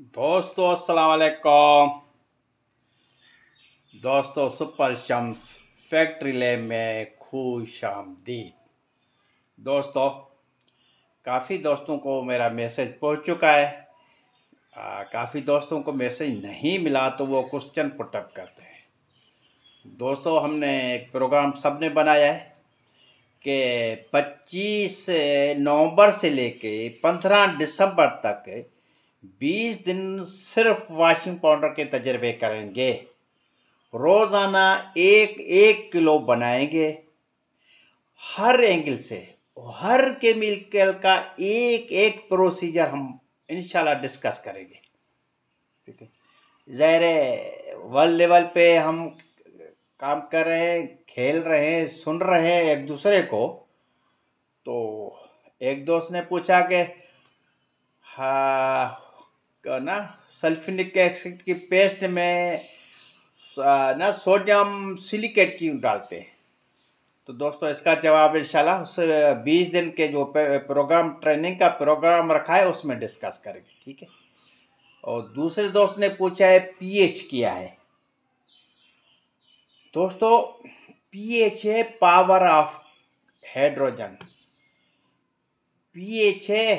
दोस्तों वालेकुम दोस्तों सुपर शम्स फैक्ट्री लैब में खुश आमदीद दोस्तों काफ़ी दोस्तों को मेरा मैसेज पहुंच चुका है काफ़ी दोस्तों को मैसेज नहीं मिला तो वो क्वेश्चन पुटअप करते हैं दोस्तों हमने एक प्रोग्राम सब ने बनाया है कि 25 नवंबर से लेके 15 दिसंबर तक बीस दिन सिर्फ वाशिंग पाउडर के तजर्बे करेंगे रोज़ाना एक एक किलो बनाएंगे हर एंगल से हर केमिकल का एक एक प्रोसीजर हम इन डिस्कस करेंगे ठीक है ज़ाहिर वर्ल्ड लेवल पे हम काम कर रहे हैं खेल रहे हैं सुन रहे हैं एक दूसरे को तो एक दोस्त ने पूछा कि हाँ ना सल्फिनिक एसिड की पेस्ट में ना सोडियम सिलिकेट की डालते हैं तो दोस्तों इसका जवाब इंशाल्लाह उस बीस दिन के जो प्रोग्राम ट्रेनिंग का प्रोग्राम रखा है उसमें डिस्कस करेंगे ठीक है और दूसरे दोस्त ने पूछा है पीएच किया है दोस्तों पीएच है पावर ऑफ हाइड्रोजन पीएच है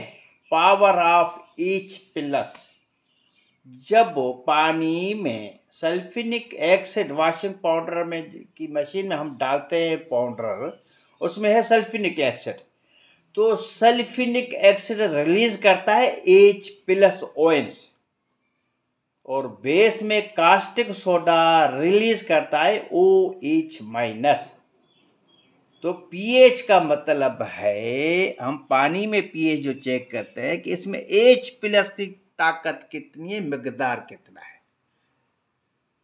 पावर ऑफ ईच प्लस जब पानी में सल्फिनिक एक्सिड वॉशिंग पाउडर में की मशीन में हम डालते हैं पाउडर उसमें है सल्फिनिक एक्सिड तो सल्फिनिक एक्सिड रिलीज करता है एच प्लस ओएंस और बेस में कास्टिक सोडा रिलीज करता है ओ एच माइनस तो पीएच का मतलब है हम पानी में पीएच जो चेक करते हैं कि इसमें एच प्लस की ताकत कितनी है मकदार कितना है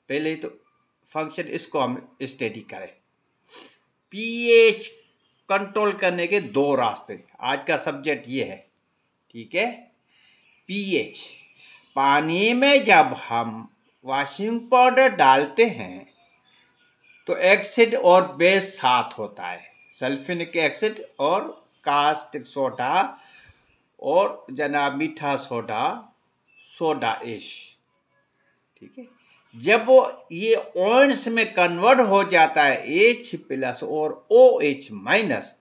पहले तो फंक्शन इसको हम स्टडी करें पीएच कंट्रोल करने के दो रास्ते आज का सब्जेक्ट ये है ठीक है पीएच पानी में जब हम वॉशिंग पाउडर डालते हैं तो एक्सिड और बेस साथ होता है सल्फिनिक एसिड और कास्टिक सोडा और जना मीठा सोडा सोडा एश ठीक है जब वो ये ऑइंट्स में कन्वर्ट हो जाता है एच प्लस और ओ एच माइनस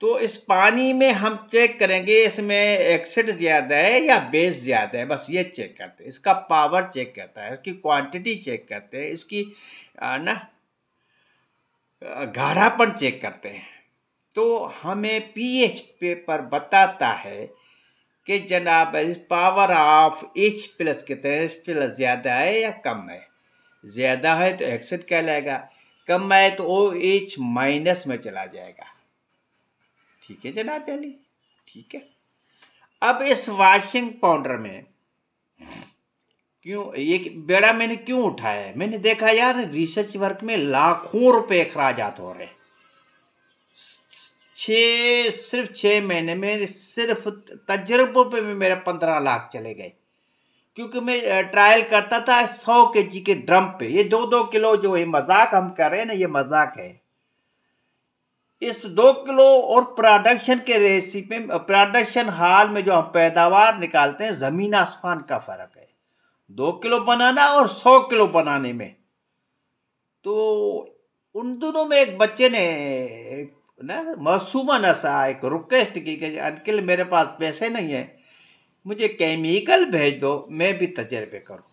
तो इस पानी में हम चेक करेंगे इसमें एक्सिड ज़्यादा है या बेस ज़्यादा है बस ये चेक करते हैं इसका पावर चेक करता है इसकी क्वांटिटी चेक करते हैं इसकी ना गाढ़ापन चेक करते हैं तो हमें पीएच पेपर बताता है कि जनाब पावर ऑफ एच प्लस कितना एच प्लस ज़्यादा है या कम है ज़्यादा है तो एक्सिड कहलाएगा कम है तो ओ एच माइनस में चला जाएगा ठीक है जनाब अली ठीक है अब इस वाशिंग पाउडर में क्यों ये बेड़ा मैंने क्यों उठाया है मैंने देखा यार रिसर्च वर्क में लाखों रुपए अखराज हो रहे छ सिर्फ छः महीने में सिर्फ तजर्बों पे भी मेरे पंद्रह लाख चले गए क्योंकि मैं ट्रायल करता था सौ के जी के ड्रम पे ये दो दो किलो जो है मजाक हम कर रहे हैं ना ये मजाक है इस दो किलो और प्रोडक्शन के रेसिपी में प्रोडक्शन हाल में जो हम पैदावार निकालते हैं ज़मीन आसमान का फ़र्क है दो किलो बनाना और सौ किलो बनाने में तो उन दोनों में एक बच्चे ने ना मासूमा नशा एक रिक्वेस्ट की कि अंकिल मेरे पास पैसे नहीं है मुझे केमिकल भेज दो मैं भी तजर्बे करूँ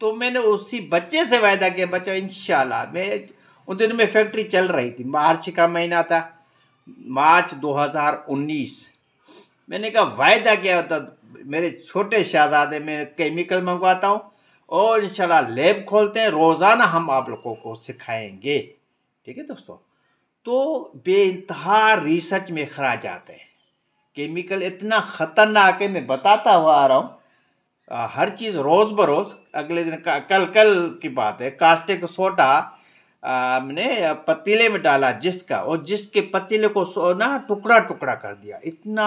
तो मैंने उसी बच्चे से वायदा किया बच्चा इन मैं उन दिनों में फैक्ट्री चल रही थी मार्च का महीना था मार्च 2019 मैंने कहा वायदा किया होता मेरे छोटे शहजादे में केमिकल मंगवाता हूँ और इंशाल्लाह लैब खोलते हैं रोज़ाना हम आप लोगों को सिखाएंगे ठीक है दोस्तों तो बे इंतहा रिसर्च में खरा जाते हैं केमिकल इतना ख़तरनाक है मैं बताता हुआ आ रहा हूँ हर चीज़ रोज़ बरोज़ अगले दिन कल कल की बात है कास्टिक सोडा हमने पतीले में डाला का और के पतीले को सोना टुकड़ा टुकड़ा कर दिया इतना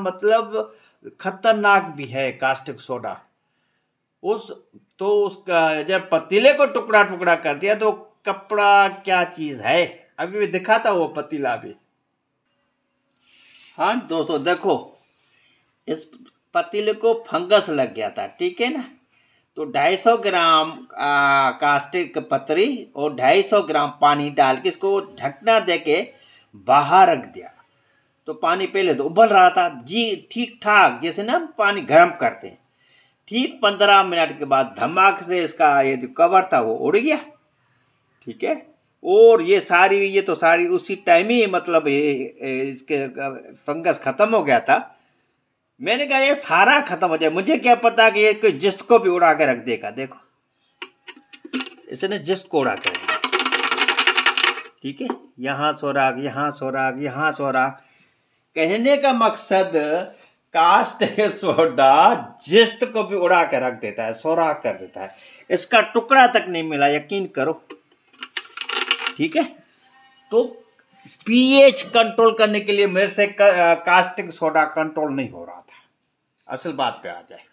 मतलब खतरनाक भी है कास्टिक सोडा उस तो उसका जब पतीले को टुकड़ा टुकड़ा कर दिया तो कपड़ा क्या चीज़ है अभी भी दिखा था वो पतीला भी हाँ दोस्तों देखो इस पतीले को फंगस लग गया था ठीक है ना तो 250 ग्राम कास्टिक पत्री और 250 ग्राम पानी डाल के इसको ढकना दे के बाहर रख दिया तो पानी पहले तो उबल रहा था जी ठीक ठाक जैसे ना पानी गर्म करते हैं ठीक पंद्रह मिनट के बाद धमाक से इसका ये जो कवर था वो उड़ गया ठीक है और ये सारी ये तो सारी उसी टाइम ही मतलब ये इसके फंगस ख़त्म हो गया था मैंने कहा ये सारा खत्म हो जाए मुझे क्या पता कि ये कोई जिस्त को भी उड़ा के रख देगा देखो इसने जिस्त को उड़ा कर दिया ठीक है यहां सोराग यहां सोराग यहां सोराग कहने का मकसद कास्ट सोडा जिस्त को भी उड़ा के रख देता है सोराग कर देता है इसका टुकड़ा तक नहीं मिला यकीन करो ठीक है तो पीएच कंट्रोल करने के लिए मेरे से कास्टिंग सोडा कंट्रोल नहीं हो रहा असल बात पे आ जाए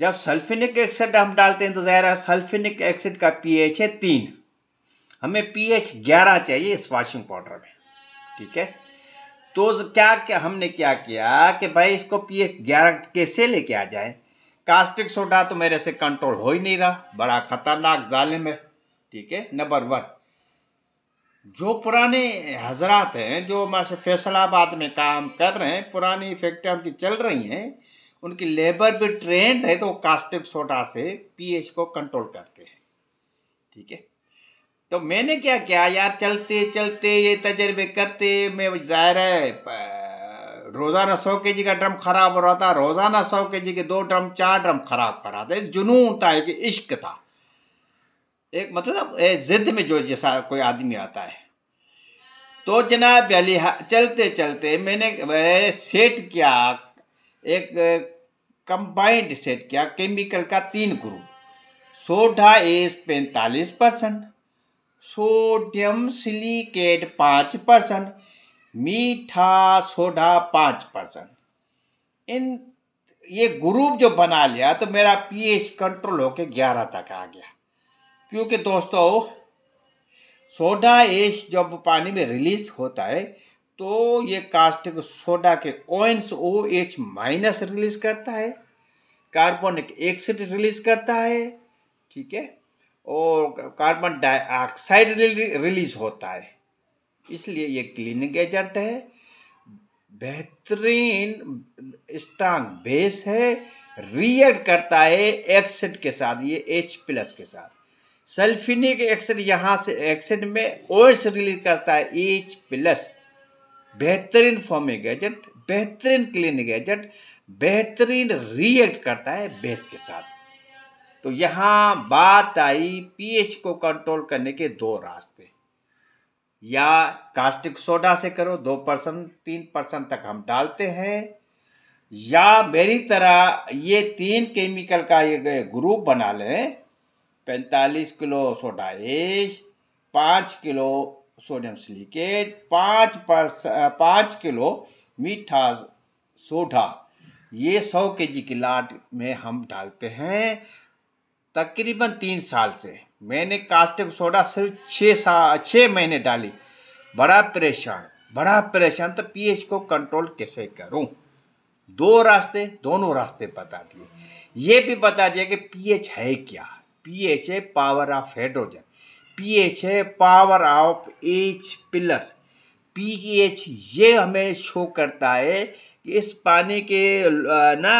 जब सल्फिनिक एसिड हम डालते हैं तो ज़ाहिर सल्फिनिक एसिड का पीएच है तीन हमें पीएच ग्यारह चाहिए इस वॉशिंग पाउडर में ठीक है तो क्या क्या हमने क्या किया कि भाई इसको पीएच ग्यारह कैसे लेके आ जाए कास्टिक सोडा तो मेरे से कंट्रोल हो ही नहीं रहा बड़ा ख़तरनाक जालिम है ठीक है नंबर वन जो पुराने हजरात हैं जो माशा फैसलाबाद में काम कर रहे हैं पुरानी फैक्ट्रियाँ उनकी चल रही हैं उनकी लेबर भी ट्रेंड है तो वो कास्टिक सोडा से पीएच को कंट्रोल करते हैं ठीक है तो मैंने क्या किया यार चलते चलते ये तजर्बे करते मैं जाहिर है रोज़ाना सौ के जी का ड्रम ख़राब हो रहा था रोज़ाना सौ के जी के दो ड्रम चार ड्रम ख़राब कर रहा था जुनून था एक इश्क था एक मतलब ज़िद में जो जैसा कोई आदमी आता है तो जनाब अली हाँ, चलते चलते मैंने सेट किया एक कंबाइंड सेट किया केमिकल का तीन ग्रुप सोडा एस पैंतालीस परसेंट सोडियम सिलिकेट पाँच परसेंट मीठा सोडा पाँच परसेंट इन ये ग्रुप जो बना लिया तो मेरा पीएच कंट्रोल होके ग्यारह तक आ गया क्योंकि दोस्तों सोडा एश जब पानी में रिलीज होता है तो ये कास्टिक सोडा के ions O H minus release करता है कार्बनिक एक्सिड रिलीज करता है ठीक है और कार्बन डाइऑक्साइड रिलीज होता है इसलिए ये क्लीनिंग एजेंट है बेहतरीन स्ट्रांग बेस है रिएक्ट करता है एक्सिड के साथ ये एच प्लस के साथ सल्फिनिक एक्सिड यहाँ से एक्सिड में और से रिलीज करता है एच प्लस बेहतरीन फॉर्मिक एजेंट बेहतरीन क्लीनिक एजेंट बेहतरीन रिएक्ट करता है बेस के साथ तो यहाँ बात आई पीएच को कंट्रोल करने के दो रास्ते या कास्टिक सोडा से करो दो परसेंट तीन परसेंट तक हम डालते हैं या मेरी तरह ये तीन केमिकल का ये ग्रुप बना लें पैंतालीस किलो सोडाइश पाँच किलो सोडियम सिलिकेट पाँच परस पाँच किलो मीठा सोडा ये सौ के जी की लाट में हम डालते हैं तकरीबन तीन साल से मैंने कास्टिक सोडा सिर्फ छः साल छः महीने डाली बड़ा परेशान बड़ा परेशान तो पीएच को कंट्रोल कैसे करूं दो रास्ते दोनों रास्ते बता दिए ये भी बता दिया कि पीएच है क्या पी एच है पावर ऑफ हाइड्रोजन एच है power of H plus P H ये हमें शो करता है कि इस पानी के ना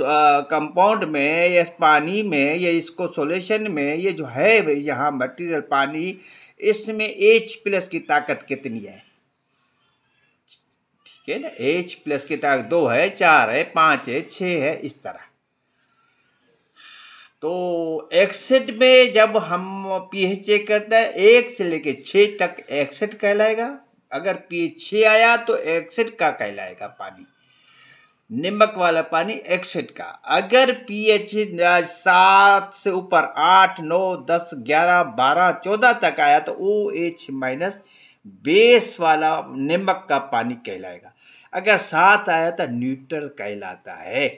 कंपाउंड में या इस पानी में या इसको सोल्यूशन में ये जो है यहाँ मटेरियल पानी इसमें एच प्लस की ताकत कितनी है ठीक है ना एच प्लस की ताकत दो है चार है पाँच है छः है इस तरह तो एक्सेट में जब हम पीएच चेक करते हैं एक से लेके छः तक एक्सेट कहलाएगा अगर पीएच छः आया तो एक्सेट का कहलाएगा पानी निम्बक वाला पानी एक्सेट का अगर पीएच सात से ऊपर आठ नौ दस ग्यारह बारह चौदह तक आया तो ओ एच माइनस बेस वाला निम्बक का पानी कहलाएगा अगर सात आया तो न्यूट्रल कहलाता है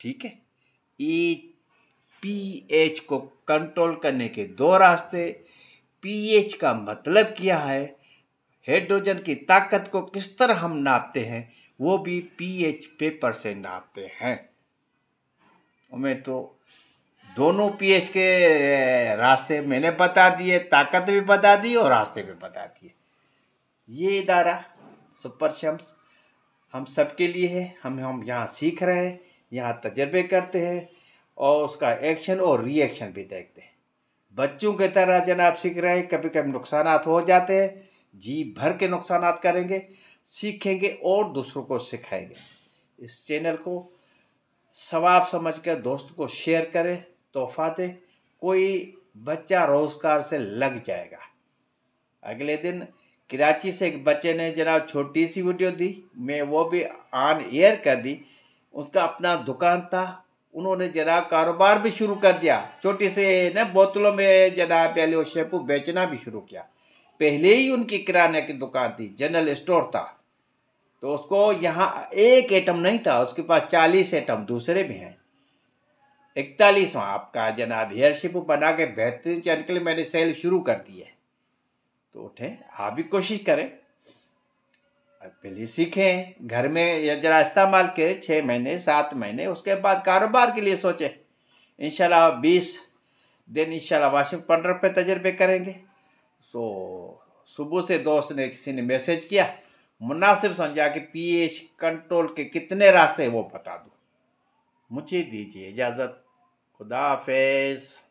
ठीक है ई एच को कंट्रोल करने के दो रास्ते पी एच का मतलब क्या है हाइड्रोजन की ताकत को किस तरह हम नापते हैं वो भी पी एच पेपर से नापते हैं हमें तो दोनों पी एच के रास्ते मैंने बता दिए ताकत भी बता दी और रास्ते भी बता दिए ये इदारा सुपर शम्स हम सबके लिए है हम हम यहाँ सीख रहे हैं यहाँ तजर्बे करते हैं और उसका एक्शन और रिएक्शन भी देखते हैं बच्चों के तरह जनाब सीख रहे हैं कभी कभी नुकसान हो जाते हैं जी भर के नुकसान करेंगे सीखेंगे और दूसरों को सिखाएंगे इस चैनल को सवाब समझ कर दोस्त को शेयर करें तोहफा दें कोई बच्चा रोज़गार से लग जाएगा अगले दिन कराची से एक बच्चे ने जनाब छोटी सी वीडियो दी मैं वो भी ऑन एयर कर दी उनका अपना दुकान था उन्होंने जना कारोबार भी शुरू कर दिया छोटे से न बोतलों में जना पहले वो शैम्पू बेचना भी शुरू किया पहले ही उनकी किराने की दुकान थी जनरल स्टोर था तो उसको यहाँ एक एटम नहीं था उसके पास चालीस एटम दूसरे भी हैं इकतालीसवा आपका जनाब हेयरशिप बना के बेहतरीन चैनल के लिए मैंने सेल शुरू कर दी है तो उठें आप भी कोशिश करें पहले सीखें घर में जरा इस्तेमाल करें छः महीने सात महीने उसके बाद कारोबार के लिए सोचें इनशाला बीस दिन इनशाला वाशिंग पाउडर पे तजर्बे करेंगे तो सुबह से दोस्त ने किसी ने मैसेज किया मुनासिब समझा कि पीएच कंट्रोल के कितने रास्ते हैं वो बता दूँ मुझे दीजिए इजाज़त खुदा